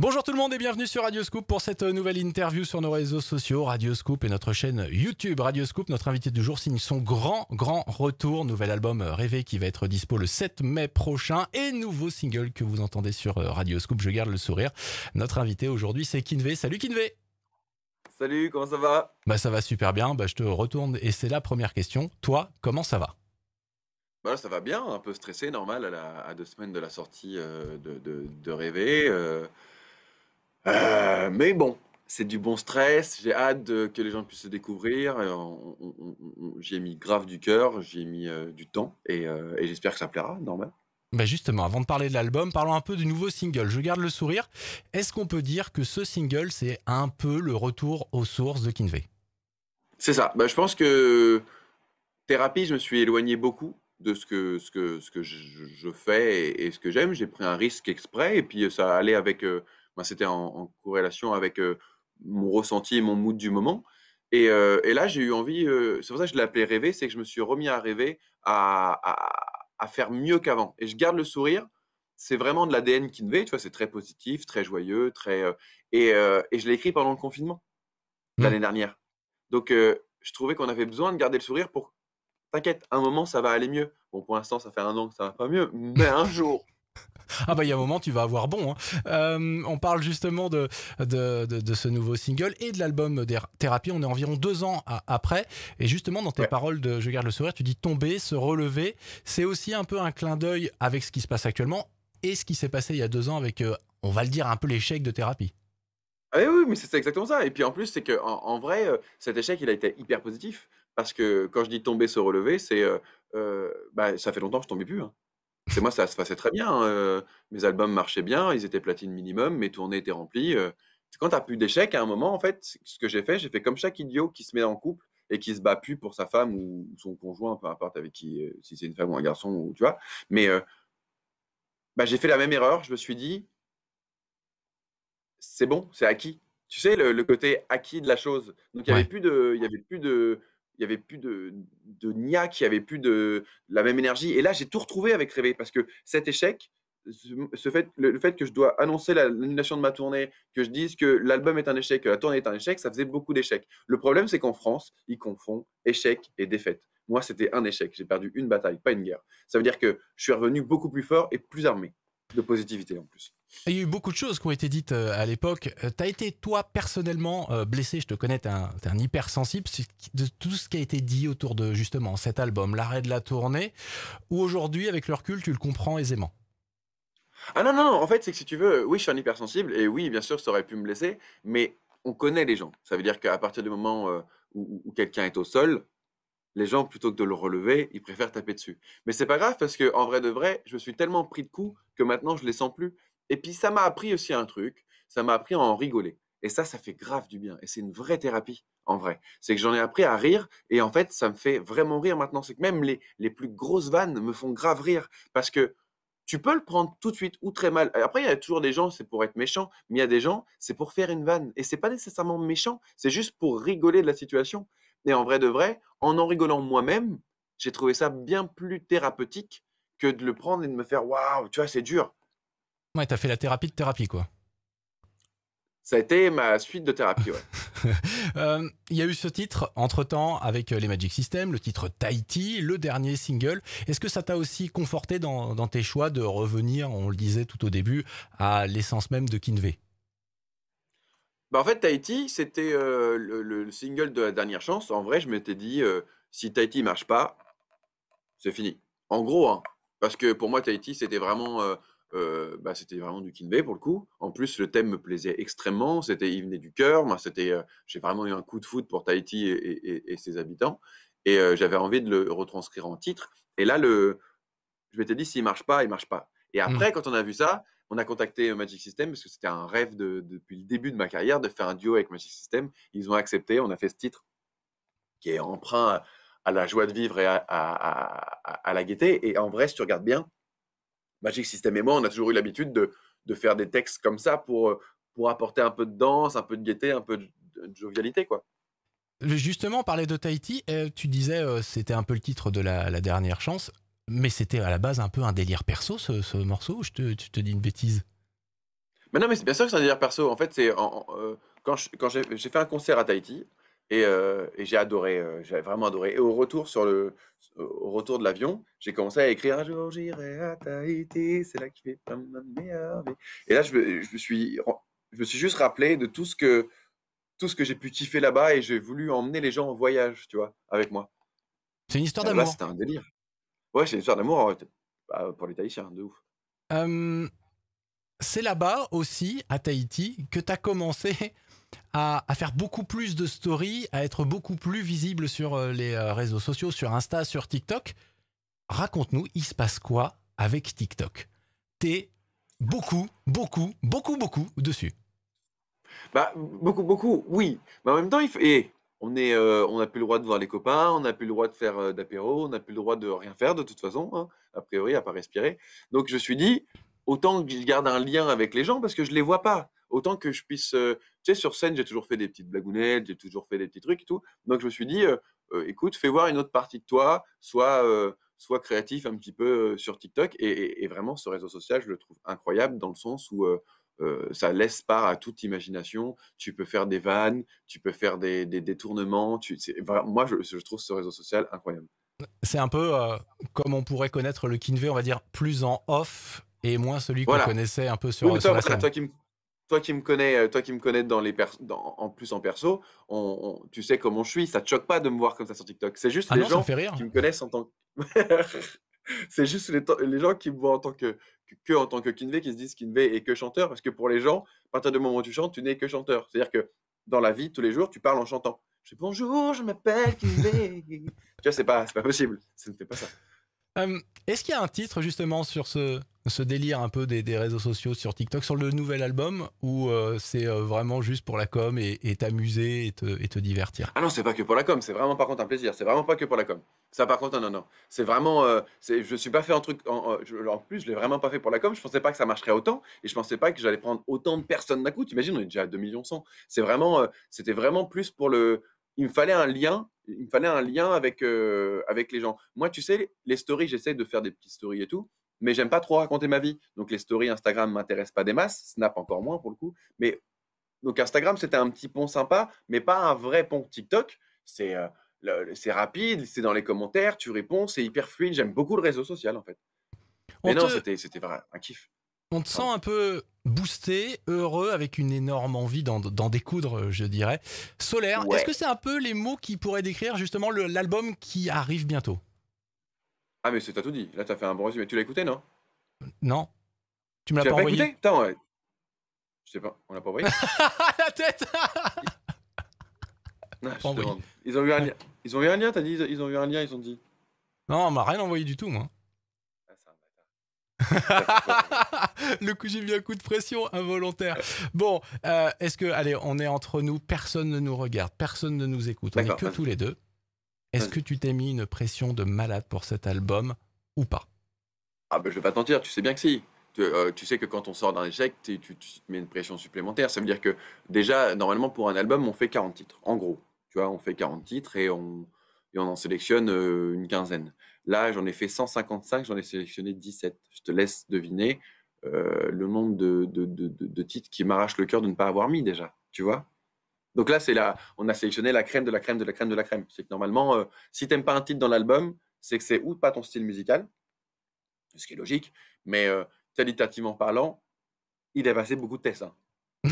Bonjour tout le monde et bienvenue sur Radio Scoop pour cette nouvelle interview sur nos réseaux sociaux, Radio Scoop et notre chaîne YouTube Radio Scoop. Notre invité du jour signe son grand, grand retour, nouvel album euh, Rêvé qui va être dispo le 7 mai prochain et nouveau single que vous entendez sur euh, Radio Scoop. Je garde le sourire. Notre invité aujourd'hui, c'est Kinvé. Salut Kinvé Salut, comment ça va Bah ça va super bien, bah, je te retourne et c'est la première question. Toi, comment ça va bah ça va bien, un peu stressé, normal, à, deux semaines de la sortie euh, de, Rêver. Euh, mais bon, c'est du bon stress. J'ai hâte que les gens puissent se découvrir. Euh, j'ai mis grave du cœur, j'ai mis euh, du temps et, j'espère que ça plaira, normal. Bah justement, avant de parler de l'album, parlons un peu du nouveau single. Je garde le sourire. Est-ce qu'on peut dire que ce single, c'est un peu le retour aux sources de Kinvey C'est ça. Bah, je pense que thérapie, je me suis éloigné beaucoup de ce que, je, fais et, ce que j'aime. J'ai pris un risque exprès et puis ça allait avec c'était en, corrélation avec euh, mon ressenti et mon mood du moment. Et, euh, là, j'ai eu envie, euh, c'est pour ça que je l'appelais rêver, c'est que je me suis remis à rêver, à, faire mieux qu'avant. Et je garde le sourire, c'est vraiment de l'ADN qui me tu vois, c'est très positif, très joyeux, très. et, je l'ai écrit pendant le confinement, hmm. l'année dernière. Donc, je trouvais qu'on avait besoin de garder le sourire pour. T'inquiète, un moment, ça va aller mieux. Bon, pour l'instant, ça fait un an que ça va pas mieux, mais un jour, Ah bah il y a un moment tu vas avoir bon. Hein. Euh, on parle justement de ce nouveau single et de l'album Thérapie. On est environ deux ans après. Et justement dans tes paroles de Je garde le sourire, tu dis tomber, se relever. C'est aussi un peu un clin d'œil avec ce qui se passe actuellement et ce qui s'est passé il y a deux ans avec, euh, on va le dire, un peu l'échec de Thérapie. Ah oui, mais c'est exactement ça. Et puis en plus, c'est que vrai, euh, cet échec, il a été hyper positif. Parce que quand je dis tomber, se relever, c'est... bah, ça fait longtemps que je tombais plus. Hein moi, ça se passait très bien. Hein, euh, mes albums marchaient bien, ils étaient platine minimum, mes tournées étaient remplies. Euh. Quand tu n'as plus d'échecs, à un moment, en fait, ce que j'ai fait, j'ai fait comme chaque idiot qui se met en couple et qui se bat plus pour sa femme ou son conjoint, peu importe avec qui, euh, si c'est une femme ou un garçon, ou, tu vois. Mais bah, j'ai fait la même erreur, je me suis dit, c'est bon, c'est acquis. Tu sais, le, côté acquis de la chose. Donc, il n'y avait plus de. Il y avait plus de il y avait plus de, de niaque, il avait plus de, la même énergie. Et là, j'ai tout retrouvé avec Réveil. parce que cet échec, le, le, fait que je dois annoncer l'annulation de ma tournée, que je dise que l'album est un échec, que la tournée est un échec, ça faisait beaucoup d'échecs. Le problème, c'est qu'en France, ils confondent échec et défaite. Moi, c'était un échec. J'ai perdu une bataille, pas une guerre. Ça veut dire que je suis revenu beaucoup plus fort et plus armé de positivité en plus. Il y a eu beaucoup de choses qui ont été dites euh, à l'époque. Euh, tu as été, toi, personnellement euh, blessé, je te connais, tu es, un hypersensible de tout ce qui a été dit autour de justement cet album, l'arrêt de la tournée, ou aujourd'hui, avec le recul, tu le comprends aisément Ah non, non, non, en fait, c'est que si tu veux, oui, je suis un hypersensible, et oui, bien sûr, ça aurait pu me blesser, mais on connaît les gens. Ça veut dire qu'à partir du moment où quelqu'un est au sol, les gens, plutôt que de le relever, ils préfèrent taper dessus. Mais c'est pas grave parce que en vrai de vrai, je me suis tellement pris de coups que maintenant je les sens plus. Et puis ça m'a appris aussi un truc, ça m'a appris à en rigoler. Et ça, ça fait grave du bien. Et c'est une vraie thérapie, en vrai. C'est que j'en ai appris à rire. Et en fait, ça me fait vraiment rire maintenant. C'est que même les, plus grosses vannes me font grave rire. Parce que tu peux le prendre tout de suite ou très mal. Euh, après, il y a toujours des gens, c'est pour être méchant. Mais il y a des gens, c'est pour faire une vanne. Et c'est pas nécessairement méchant. C'est juste pour rigoler de la situation. Mais en vrai de vrai, en en rigolant moi-même, j'ai trouvé ça bien plus thérapeutique que de le prendre et de me faire waouh, tu vois, c'est dur. Ouais, t'as fait la thérapie de thérapie, quoi. Ça a été ma suite de thérapie, ouais. Euh, il y a eu ce titre, entre-temps, avec euh, les Magic System, le titre Tahiti, le dernier single. Est-ce que ça t'a aussi conforté dans, tes choix de revenir, on le disait tout au début, à l'essence même de Kinvey bah, en fait, Tahiti, c'était euh, le, single de la dernière chance. En vrai, je m'étais dit, euh, si Tahiti marche pas, c'est fini. En gros, hein. parce que pour moi, Tahiti, c'était vraiment, euh, bah, c'était vraiment du Kinvey pour le coup. En plus, le thème me plaisait extrêmement. C'était, il venait du cœur. Moi, c'était, j'ai vraiment eu un coup de foot pour Tahiti et, ses habitants. Et j'avais envie de le retranscrire en titre. Et là, le, je m'étais dit, s'il marche pas, il marche pas. Et mmh. après, quand on a vu ça, on a contacté euh, Magic System parce que c'était un rêve depuis le début de ma carrière de faire un duo avec Magic System. Ils ont accepté, on a fait ce titre qui est emprunt à, la joie de vivre et à, la gaieté. Et en vrai, si tu regardes bien, Magic System et moi, on a toujours eu l'habitude de, faire des textes comme ça euh, pour, apporter un peu de danse, un peu de gaieté, un peu de, jovialité, quoi. Justement, parler de Tahiti, euh, tu disais, c'était un peu le titre de la dernière chance. Mais c'était à la base un peu un délire perso, ce, morceau, ou je te, tu te dis une bêtise Mais non, mais c'est bien sûr que c'est un délire perso. En fait, c'est euh, quand, quand j'ai, fait un concert à Tahiti et, euh, j'ai adoré, euh, j'avais j'ai vraiment adoré. Et au retour, sur le, retour de l'avion, j'ai commencé à écrire Un jour j'irai à Tahiti, c'est là que je Et là, je me, je me, suis, je suis juste rappelé de tout ce que, tout ce que j'ai pu kiffer là-bas et j'ai voulu emmener les gens en voyage, tu vois, avec moi. C'est une histoire ah, d'amour. c'était un délire. Ouais, c'est une histoire d'amour bah, pour les Tahitiens, de ouf. c'est là-bas aussi, à Tahiti, que tu as commencé à, à, faire beaucoup plus de stories, à être beaucoup plus visible sur euh, les euh, réseaux sociaux, sur Insta, sur TikTok. Raconte-nous, il se passe quoi avec TikTok es beaucoup, beaucoup, beaucoup, beaucoup dessus. Bah, beaucoup, beaucoup, oui. Mais en même temps, il faut... Euh, on n'a plus le droit de voir les copains, on n'a plus le droit de faire euh, d'apéro, on n'a plus le droit de rien faire de toute façon, hein, a priori, à pas respirer. Donc je me suis dit, autant que je garde un lien avec les gens parce que je ne les vois pas, autant que je puisse, euh, tu sais, sur scène, j'ai toujours fait des petites blagounettes, j'ai toujours fait des petits trucs et tout. Donc je me suis dit, écoute, fais voir une autre partie de toi, soit soit créatif un petit peu sur TikTok et, et, vraiment ce réseau social, je le trouve incroyable dans le sens où euh, ça laisse part à toute imagination. Tu peux faire des vannes, tu peux faire des, détournements. Tu, moi, je, trouve ce réseau social incroyable. C'est un peu euh, comme on pourrait connaître le Kinve, on va dire plus en off et moins celui qu'on connaissait un peu sur, toi, qui me connais, euh, toi qui me connais dans les en plus en perso, tu sais comment je suis. Ça te choque pas de me voir comme ça sur TikTok. C'est juste ah les gens qui me connaissent en tant que. c'est juste les, gens qui me voient en tant que, que, en tant que Kinvey qui se disent kinve est que chanteur, parce que pour les gens, à partir du moment où tu chantes, tu n'es que chanteur. C'est-à-dire que dans la vie, tous les jours, tu parles en chantant. Je dis bonjour, je m'appelle Kinvey. tu vois, c'est pas, pas possible. Ça ne fait pas ça. Euh, est-ce qu'il y a un titre justement sur ce, délire un peu des, réseaux sociaux sur TikTok, sur le nouvel album, où euh, c'est euh, vraiment juste pour la com et t'amuser et, te, divertir Ah non, c'est pas que pour la com, c'est vraiment par contre un plaisir, c'est vraiment pas que pour la com. Ça par contre, non, non, C'est vraiment, je suis pas fait un truc, en, en plus, je l'ai vraiment pas fait pour la com, je pensais pas que ça marcherait autant, et je pensais pas que j'allais prendre autant de personnes d'un coup, t'imagines, on est déjà à 2 millions 100. C'est vraiment, c'était vraiment plus pour le, il me fallait un lien il me fallait un lien avec, euh, avec les gens. Moi, tu sais, les stories, j'essaie de faire des petites stories et tout, mais j'aime pas trop raconter ma vie. Donc, les stories Instagram m'intéressent pas des masses, Snap encore moins pour le coup. Mais donc, Instagram, c'était un petit pont sympa, mais pas un vrai pont TikTok. C'est euh, c'est rapide, c'est dans les commentaires, tu réponds, c'est hyper fluide. J'aime beaucoup le réseau social en fait. mais non, c'était, c'était un kiff. On te sent un peu boosté, heureux, avec une énorme envie d'en découdre, je dirais. Solaire, est-ce que c'est un peu les mots qui pourraient décrire justement l'album qui arrive bientôt Ah mais c'est t'as tout dit, là t'as fait un bon résumé. Tu l'as écouté, non Non. Tu me l'as pas, envoyé Attends, je sais pas, on l'a pas envoyé La tête ah, non, Ils ont eu un ils ont eu un lien, t'as ils ont un lien, ils ont dit. Non, on m'a rien envoyé du tout, moi. le coup, j'ai mis un coup de pression involontaire. Bon, euh, est-ce que, allez, on est entre nous, personne ne nous regarde, personne ne nous écoute, on est que tous les deux. Est-ce que tu t'es mis une pression de malade pour cet album ou pas Ah, ben, je vais pas t'en dire tu sais bien que si. Euh, tu, sais que quand on sort d'un échec, tu, tu, te mets une pression supplémentaire. Ça veut dire que déjà, normalement, pour un album, on fait 40 titres, en gros. Tu vois, on fait 40 titres et on, et on en sélectionne euh, une quinzaine. Là, j'en ai fait 155, j'en ai sélectionné 17. Je te laisse deviner euh, le nombre de, titres qui m'arrachent le cœur de ne pas avoir mis déjà, tu vois Donc là, c'est là, on a sélectionné la crème de la crème de la crème de la crème. C'est que normalement, euh, si tu n'aimes pas un titre dans l'album, c'est que c'est ou pas ton style musical, ce qui est logique, mais qualitativement parlant, il a passé beaucoup de tests. Hein.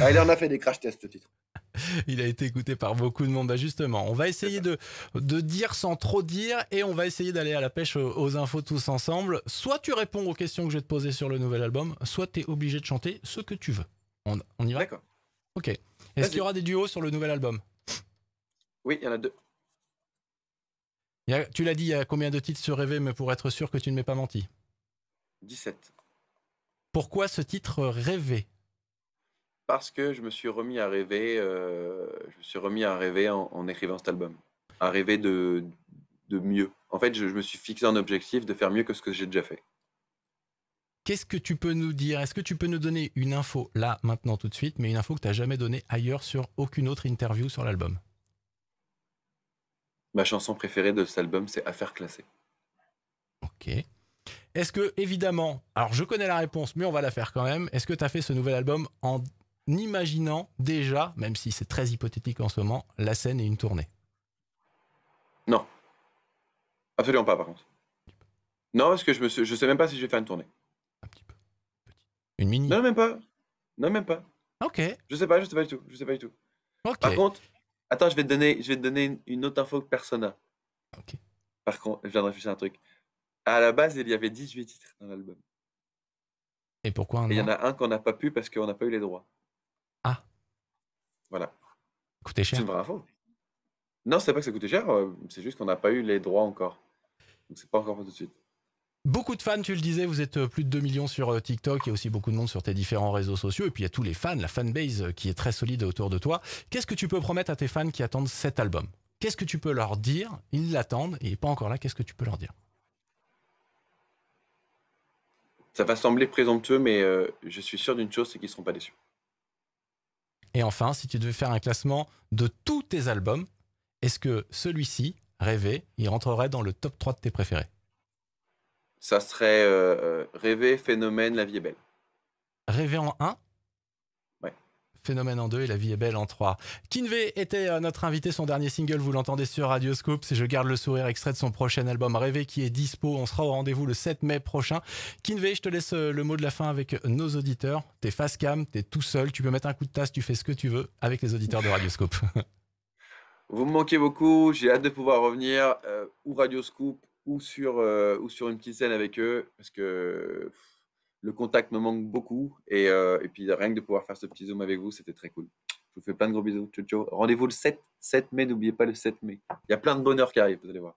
Ah, il en a fait des crash tests, ce titre. Il a été écouté par beaucoup de monde. Bah, justement, on va essayer de, dire sans trop dire et on va essayer d'aller à la pêche euh, aux, infos tous ensemble. Soit tu réponds aux questions que je vais te poser sur le nouvel album, soit tu es obligé de chanter ce que tu veux. On, y va D'accord. Ok. Est-ce qu'il y aura des duos sur le nouvel album Oui, il y en a deux. tu l'as dit, il y a combien de titres sur Rêver, mais pour être sûr que tu ne m'es pas menti 17. Pourquoi ce titre Rêver parce que je me suis remis à rêver, euh, je me suis remis à rêver en, écrivant cet album, à rêver de, mieux. En fait, je, me suis fixé un objectif de faire mieux que ce que j'ai déjà fait. Qu'est-ce que tu peux nous dire Est-ce que tu peux nous donner une info là, maintenant, tout de suite, mais une info que tu n'as jamais donnée ailleurs sur aucune autre interview sur l'album Ma chanson préférée de cet album, c'est Affaire Classée. Ok. Est-ce que, évidemment, alors je connais la réponse, mais on va la faire quand même. Est-ce que tu as fait ce nouvel album en n'imaginant déjà, même si c'est très hypothétique en ce moment, la scène et une tournée Non. Absolument pas, par contre. Non, parce que je, me je sais même pas si je vais faire une tournée. Un petit peu. Une mini Non, même pas. Non, même pas. Ok. Je sais pas, je sais pas du tout. Je sais pas du tout. Par contre, attends, je vais te donner, je vais te donner une autre info que Persona. Ok. Par contre, je viens de réfléchir à un truc. À la base, il y avait 18 titres dans l'album. Et pourquoi un Il y en a un qu'on n'a pas pu parce qu'on n'a pas eu les droits. Voilà. C'est une vraie Non, c'est pas que ça coûtait cher, euh, c'est juste qu'on n'a pas eu les droits encore. Donc c'est pas encore tout de suite. Beaucoup de fans, tu le disais, vous êtes euh, plus de 2 millions sur euh, TikTok, il y a aussi beaucoup de monde sur tes différents réseaux sociaux, et puis il y a tous les fans, la fanbase qui est très solide autour de toi. Qu'est-ce que tu peux promettre à tes fans qui attendent cet album Qu'est-ce que tu peux leur dire Ils l'attendent, et il pas encore là, qu'est-ce que tu peux leur dire Ça va sembler présomptueux, mais je suis sûr d'une chose, c'est qu'ils ne seront pas déçus. Et enfin, si tu devais faire un classement de tous tes albums, est-ce que celui-ci, Rêver, il rentrerait dans le top 3 de tes préférés Ça serait euh, euh, Rêver, Phénomène, La vie est belle. Rêver en 1 Phénomène en deux et La vie est belle en trois. Kinve était euh, notre invité. Son dernier single, vous l'entendez sur Radioscope, C'est Je garde le sourire, extrait de son prochain album rêvé qui est dispo. On sera au rendez-vous le 7 mai prochain. Kinve, je te laisse euh, le mot de la fin avec nos auditeurs. T'es face cam, t'es tout seul. Tu peux mettre un coup de tasse, tu fais ce que tu veux avec les auditeurs de Radioscope. Vous me manquez beaucoup. J'ai hâte de pouvoir revenir euh, ou Radioscope, ou sur, ou sur une petite scène avec eux parce que. Le contact me manque beaucoup. Euh, et, puis rien que de pouvoir faire ce petit zoom avec vous, c'était très cool. Je vous fais plein de gros bisous. Ciao, ciao. Rendez-vous le 7, 7 mai. N'oubliez pas le 7 mai. Il y a plein de bonheur qui arrive, vous allez voir.